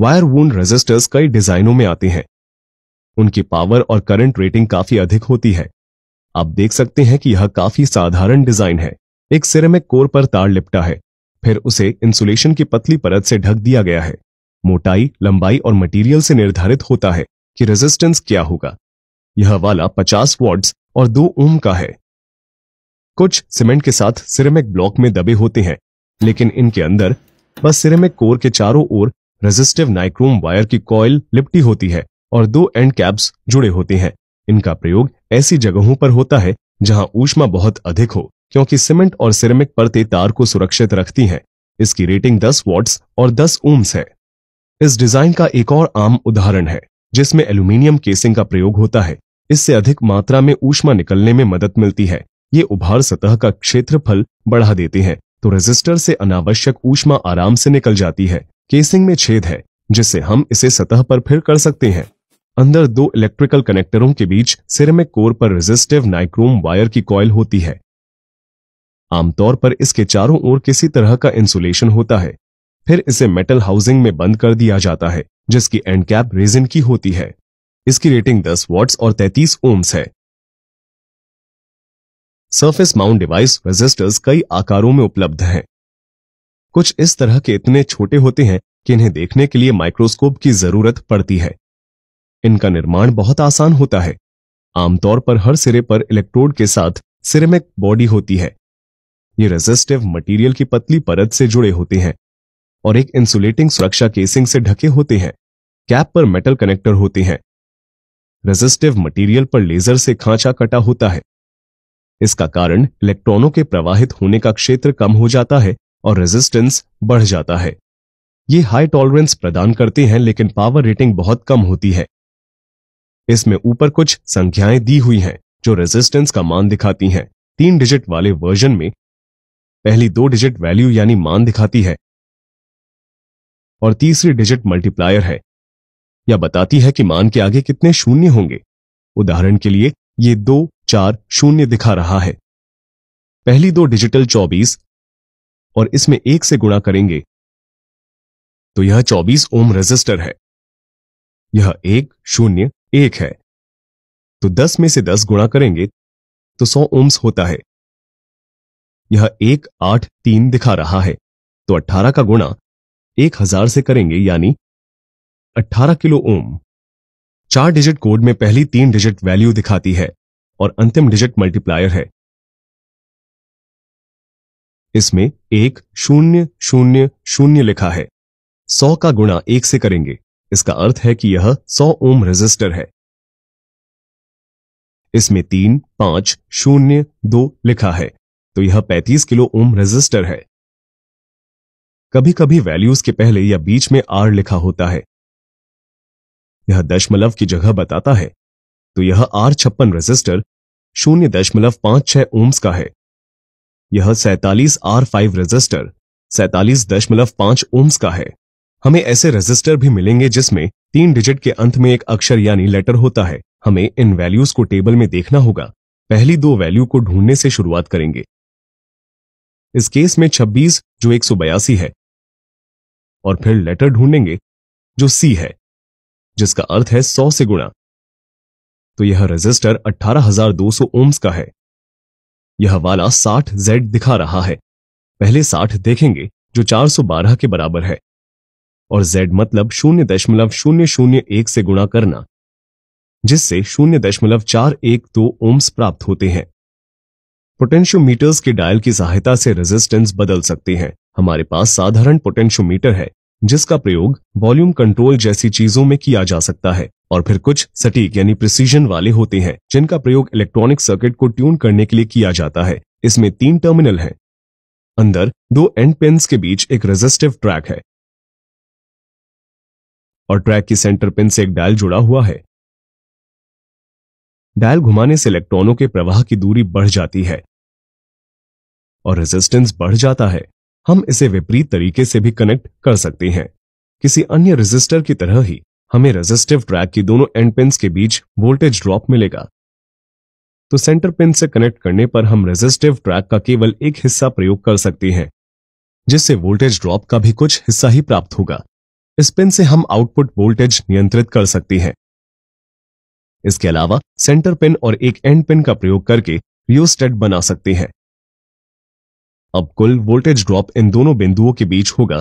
wire वून resistors कई डिजाइनों में आते हैं उनकी पावर और करंट रेटिंग काफी अधिक होती है आप देख सकते हैं कि यह काफी साधारण डिजाइन है एक में कोर पर तार लिपटा है फिर उसे इंसुलेशन की पतली परत से ढक दिया गया है मोटाई लंबाई और मटेरियल से निर्धारित होता है कि रेजिस्टेंस क्या होगा यह वाला 50 वॉट्स और दो ओम का है कुछ सीमेंट के साथ सिरेमिक ब्लॉक में दबे होते हैं लेकिन इनके अंदर बस सिरेमिक कोर के चारों ओर रेजिस्टिव नाइक्रोम वायर की कॉयल लिपटी होती है और दो एंड कैप्स जुड़े होते हैं इनका प्रयोग ऐसी जगहों पर होता है जहां ऊष्मा बहुत अधिक हो क्योंकि सीमेंट और सिरेमिक परतें तार को सुरक्षित रखती हैं इसकी रेटिंग 10 वॉट्स और 10 ओम्स है इस डिजाइन का एक और आम उदाहरण है जिसमें एल्यूमिनियम केसिंग का प्रयोग होता है इससे अधिक मात्रा में ऊष्मा निकलने में मदद मिलती है ये उभार सतह का क्षेत्रफल बढ़ा देते हैं तो रेजिस्टर से अनावश्यक ऊष्मा आराम से निकल जाती है केसिंग में छेद है जिससे हम इसे सतह पर फिर कर सकते हैं अंदर दो इलेक्ट्रिकल कनेक्टरों के बीच सिर में कोर पर रेजिस्टिव नाइक्रोम वायर की कॉयल होती है आमतौर पर इसके चारों ओर किसी तरह का इंसुलेशन होता है फिर इसे मेटल हाउसिंग में बंद कर दिया जाता है जिसकी एंड कैप रेजिन की होती है इसकी रेटिंग 10 वॉट्स और 33 ओम्स है सरफेस माउंट डिवाइस रेजिस्टर्स कई आकारों में उपलब्ध हैं कुछ इस तरह के इतने छोटे होते हैं कि इन्हें देखने के लिए माइक्रोस्कोप की जरूरत पड़ती है इनका निर्माण बहुत आसान होता है आमतौर पर हर सिरे पर इलेक्ट्रोड के साथ सिरेमिक बॉडी होती है ये रेजिस्टिव मटेरियल की पतली परत से जुड़े होते हैं और एक इंसुलेटिंग सुरक्षा केसिंग से ढके होते हैं कैप पर मेटल कनेक्टर होते हैं रेजिस्टिव मटेरियल पर लेजर से खांचा कटा होता है इसका कारण इलेक्ट्रॉनों के प्रवाहित होने का क्षेत्र कम हो जाता है और रेजिस्टेंस बढ़ जाता है ये हाई टॉलरेंस प्रदान करते हैं लेकिन पावर रेटिंग बहुत कम होती है इसमें ऊपर कुछ संख्याएं दी हुई हैं जो रेजिस्टेंस का मान दिखाती हैं तीन डिजिट वाले वर्जन में पहली दो डिजिट वैल्यू यानी मान दिखाती है और तीसरी डिजिट मल्टीप्लायर है या बताती है कि मान के आगे कितने शून्य होंगे उदाहरण के लिए ये दो चार शून्य दिखा रहा है पहली दो डिजिटल 24 और इसमें एक से गुणा करेंगे तो यह 24 ओम रेजिस्टर है यह एक शून्य एक है तो 10 में से 10 गुणा करेंगे तो 100 ओम्स होता है यह एक आठ तीन दिखा रहा है तो 18 का गुणा 1000 से करेंगे यानी 18 किलो ओम चार डिजिट कोड में पहली तीन डिजिट वैल्यू दिखाती है और अंतिम डिजिट मल्टीप्लायर है इसमें एक शून्य शून्य शून्य लिखा है सौ का गुणा एक से करेंगे इसका अर्थ है कि यह सौ ओम रेजिस्टर है इसमें तीन पांच शून्य दो लिखा है तो यह पैंतीस किलो ओम रेजिस्टर है कभी कभी वैल्यूज के पहले या बीच में आर लिखा होता है यह दशमलव की जगह बताता है तो यह आर छप्पन रेजिस्टर शून्य दशमलव पांच छह ओम्स का है यह सैतालीस आर फाइव रजिस्टर सैतालीस दशमलव पांच ओम्स का है हमें ऐसे रजिस्टर भी मिलेंगे जिसमें तीन डिजिट के अंत में एक अक्षर यानी लेटर होता है हमें इन वैल्यूज को टेबल में देखना होगा पहली दो वैल्यू को ढूंढने से शुरुआत करेंगे इस केस में 26 जो एक है और फिर लेटर ढूंढेंगे जो सी है जिसका अर्थ है सौ से गुणा तो यह रजिस्टर सौ ओम्स का है यह वाला 60Z दिखा रहा है पहले 60 देखेंगे जो 412 के बराबर है और Z मतलब शून्य दशमलव शून्य शून्य एक से गुणा करना जिससे शून्य दशमलव चार एक दो ओम्स प्राप्त होते हैं पोटेंशियोमीटर्स के डायल की सहायता से रेजिस्टेंस बदल सकते हैं हमारे पास साधारण पोटेंशियोमीटर है जिसका प्रयोग वॉल्यूम कंट्रोल जैसी चीजों में किया जा सकता है और फिर कुछ सटीक यानी प्रिसीजन वाले होते हैं जिनका प्रयोग इलेक्ट्रॉनिक सर्किट को ट्यून करने के लिए किया जाता है इसमें तीन टर्मिनल हैं अंदर दो एंड पिन के बीच एक रेजिस्टिव ट्रैक है और ट्रैक की सेंटर पिन से एक डायल जुड़ा हुआ है डायल घुमाने से इलेक्ट्रॉनों के प्रवाह की दूरी बढ़ जाती है और रेजिस्टेंस बढ़ जाता है हम इसे विपरीत तरीके से भी कनेक्ट कर सकते हैं किसी अन्य रजिस्टर की तरह ही हमें रजिस्टिव ट्रैक की दोनों एंड पिन के बीच वोल्टेज ड्रॉप मिलेगा तो सेंटर पिन से कनेक्ट करने पर हम रेजिस्टिव ट्रैक का केवल एक हिस्सा प्रयोग कर सकते हैं जिससे वोल्टेज ड्रॉप का भी कुछ हिस्सा ही प्राप्त होगा इस पिन से हम आउटपुट वोल्टेज नियंत्रित कर सकते हैं इसके अलावा सेंटर पिन और एक एंड पिन का प्रयोग करके रियोस्टेट बना सकते हैं अब कुल वोल्टेज ड्रॉप इन दोनों बिंदुओं के बीच होगा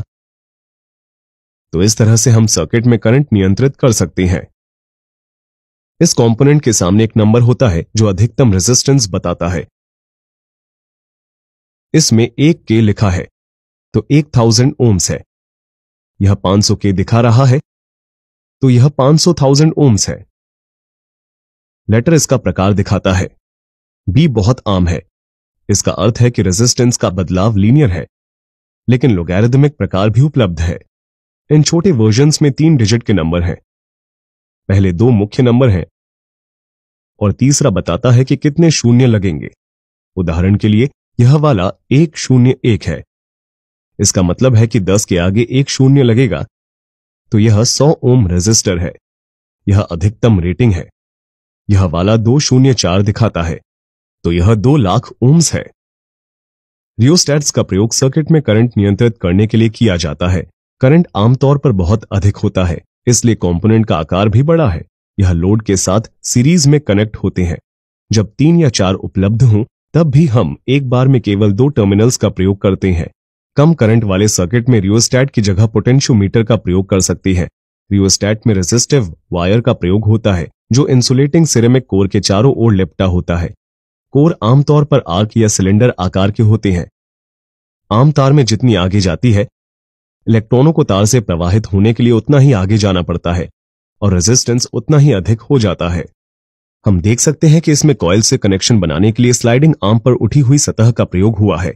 तो इस तरह से हम सर्किट में करंट नियंत्रित कर सकते हैं इस कंपोनेंट के सामने एक नंबर होता है जो अधिकतम रेजिस्टेंस बताता है इसमें एक के लिखा है तो एक थाउजेंड ओम्स है यह पांच सौ के दिखा रहा है तो यह पांच सौ थाउजेंड ओम्स है लेटर इसका प्रकार दिखाता है बी बहुत आम है इसका अर्थ है कि रेजिस्टेंस का बदलाव लीनियर है लेकिन लोगैरिदमिक प्रकार भी उपलब्ध है इन छोटे वर्जन में तीन डिजिट के नंबर हैं पहले दो मुख्य नंबर हैं और तीसरा बताता है कि कितने शून्य लगेंगे उदाहरण के लिए यह वाला एक शून्य एक है इसका मतलब है कि दस के आगे एक शून्य लगेगा तो यह सौ ओम रेजिस्टर है यह अधिकतम रेटिंग है यह वाला दो शून्य चार दिखाता है तो यह दो लाख ओम्स है रियोस्टैट्स का प्रयोग सर्किट में करंट नियंत्रित करने के लिए किया जाता है करंट आमतौर पर बहुत अधिक होता है इसलिए कंपोनेंट का आकार भी बड़ा है यह लोड के साथ सीरीज में कनेक्ट होते हैं जब तीन या चार उपलब्ध हों तब भी हम एक बार में केवल दो टर्मिनल्स का प्रयोग करते हैं कम करंट वाले सर्किट में रियोस्टैट की जगह पोटेंशियोमीटर का प्रयोग कर सकती है रियोस्टैट में रेजिस्टिव वायर का प्रयोग होता है जो इंसुलेटिंग सिरेमिक कोर के चारों ओर लिपटा होता है कोर आमतौर पर आर्क या सिलेंडर आकार के होते हैं आम तार में जितनी आगे जाती है इलेक्ट्रॉनों को तार से प्रवाहित होने के लिए उतना ही आगे जाना पड़ता है और रेजिस्टेंस उतना ही अधिक हो जाता है हम देख सकते हैं कि इसमें कॉयल से कनेक्शन बनाने के लिए स्लाइडिंग आर्म पर उठी हुई सतह का प्रयोग हुआ है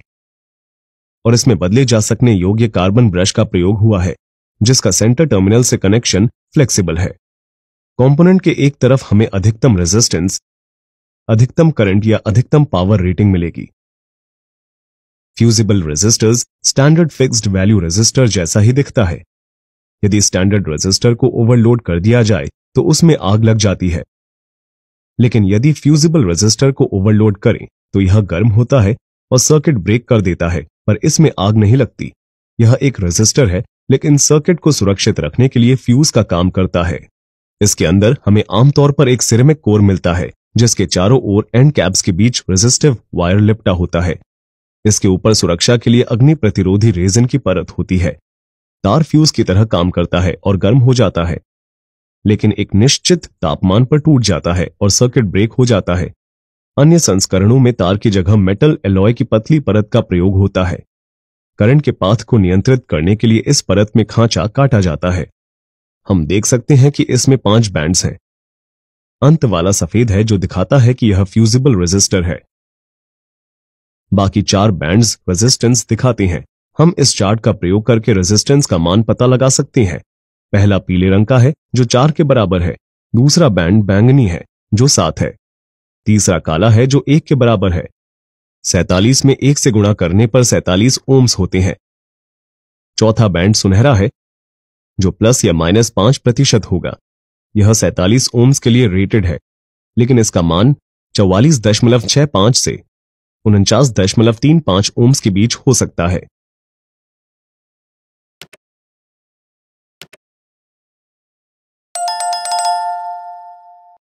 और इसमें बदले जा सकने योग्य कार्बन ब्रश का प्रयोग हुआ है जिसका सेंटर टर्मिनल से कनेक्शन फ्लेक्सिबल है कंपोनेंट के एक तरफ हमें अधिकतम रेजिस्टेंस अधिकतम करंट या अधिकतम पावर रेटिंग मिलेगी fusible resistors standard fixed value resistor जैसा ही दिखता है यदि स्टैंडर्ड रेजिस्टर को ओवरलोड कर दिया जाए तो उसमें आग लग जाती है लेकिन यदि फ्यूजिबल रेजिस्टर को ओवरलोड करें तो यह गर्म होता है और सर्किट ब्रेक कर देता है पर इसमें आग नहीं लगती यह एक रेजिस्टर है लेकिन सर्किट को सुरक्षित रखने के लिए फ्यूज का काम करता है इसके अंदर हमें आमतौर पर एक सिरेमिक कोर मिलता है जिसके चारों ओर एंड कैब्स के बीच रेजिस्टिव वायर लिपटा होता है इसके ऊपर सुरक्षा के लिए अग्नि प्रतिरोधी रेजिन की परत होती है तार फ्यूज की तरह काम करता है और गर्म हो जाता है लेकिन एक निश्चित तापमान पर टूट जाता है और सर्किट ब्रेक हो जाता है अन्य संस्करणों में तार की जगह मेटल एलॉय की पतली परत का प्रयोग होता है करंट के पाथ को नियंत्रित करने के लिए इस परत में खांचा काटा जाता है हम देख सकते हैं कि इसमें पांच बैंड्स हैं अंत वाला सफेद है जो दिखाता है कि यह फ्यूजिबल रेजिस्टर है बाकी चार बैंड्स रेजिस्टेंस दिखाते हैं हम इस चार्ट का प्रयोग करके रेजिस्टेंस का मान पता लगा सकते हैं पहला पीले रंग का है जो चार के बराबर है दूसरा बैंड बैंगनी है जो सात है तीसरा काला है जो एक के बराबर है सैतालीस में एक से गुणा करने पर सैतालीस ओम्स होते हैं चौथा बैंड सुनहरा है जो प्लस या माइनस पांच प्रतिशत होगा यह सैतालीस ओम्स के लिए रेटेड है लेकिन इसका मान चौवालीस दशमलव छह पांच से उनचास दशमलव तीन पांच ओम्स के बीच हो सकता है